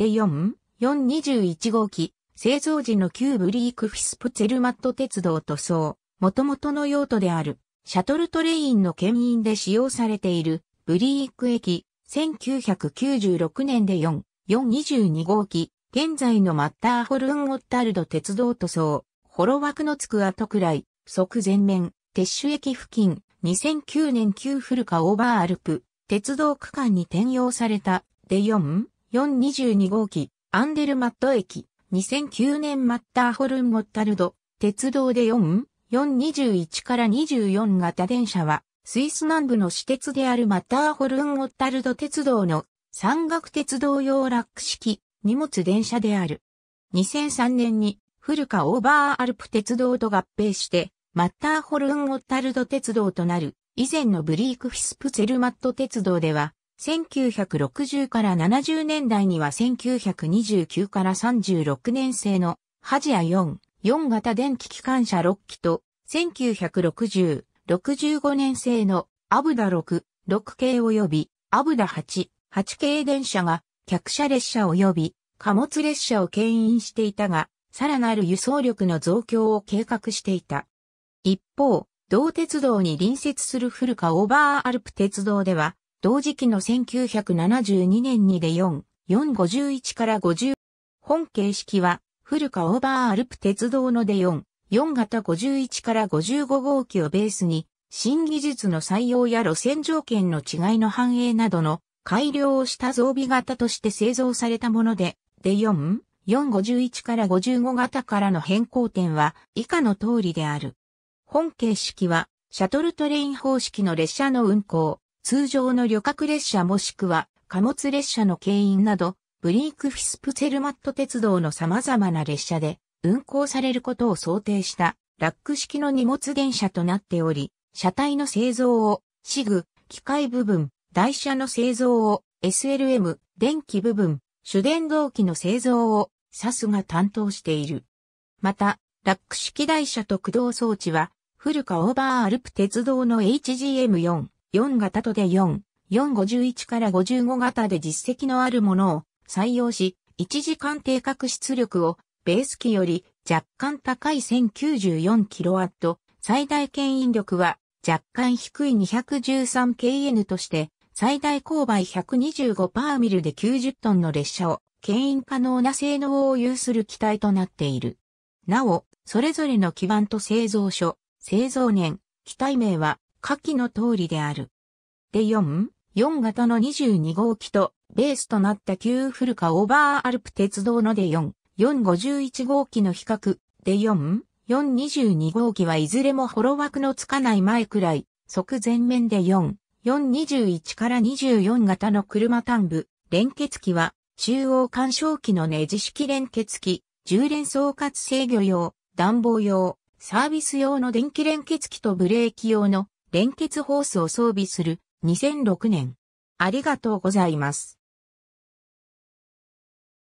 で4、421号機、製造時の旧ブリークフィスプツェルマット鉄道塗装、元々の用途である、シャトルトレインの牽引で使用されている、ブリーク駅、1996年で4、422号機、現在のマッターホルン・オッタルド鉄道塗装、ホロワクのつく跡くらい、即前面、撤収駅付近、2009年旧古川オーバーアルプ、鉄道区間に転用された、で4、422号機、アンデルマット駅、2009年マッターホルンゴッタルド、鉄道で4、421から24型電車は、スイス南部の私鉄であるマッターホルンゴッタルド鉄道の山岳鉄道用ラック式荷物電車である。2003年に古カ・オーバーアルプ鉄道と合併して、マッターホルンゴッタルド鉄道となる、以前のブリークフィスプツェルマット鉄道では、1960から70年代には1929から36年生のハジア4、4型電気機関車6機と、1960、65年製のアブダ6、6系及びアブダ8、8系電車が客車列車及び貨物列車を牽引していたが、さらなる輸送力の増強を計画していた。一方、同鉄道に隣接する古川オーバーアルプ鉄道では、同時期の1972年にで4、451から50。本形式は、古川オーバーアルプ鉄道ので4、4型51から55号機をベースに、新技術の採用や路線条件の違いの反映などの改良をした増備型として製造されたもので、で4、451から55型からの変更点は以下の通りである。本形式は、シャトルトレイン方式の列車の運行、通常の旅客列車もしくは貨物列車の牽引など、ブリークフィスプツェルマット鉄道の様々な列車で運行されることを想定したラック式の荷物電車となっており、車体の製造を、シグ、機械部分、台車の製造を、SLM、電気部分、主電動機の製造を、サスが担当している。また、ラック式台車と駆動装置は、古川オーバーアルプ鉄道の HGM4、4型とで4、451から55型で実績のあるものを採用し、1時間定格出力をベース機より若干高い 1094kW、最大牽引力は若干低い 213kN として、最大勾配1 2 5ーミルで90トンの列車を牽引可能な性能を有する機体となっている。なお、それぞれの基板と製造所、製造年、機体名は下記の通りである。で4、4型の22号機とベースとなった旧古川オーバーアルプ鉄道ので4、451号機の比較、で4、422号機はいずれもホロ枠のつかない前くらい、即前面で4、421から24型の車端部、連結機は、中央干渉機のネジ式連結機、重連総括制御用、暖房用、サービス用の電気連結機とブレーキ用の連結ホースを装備する2006年。ありがとうございます。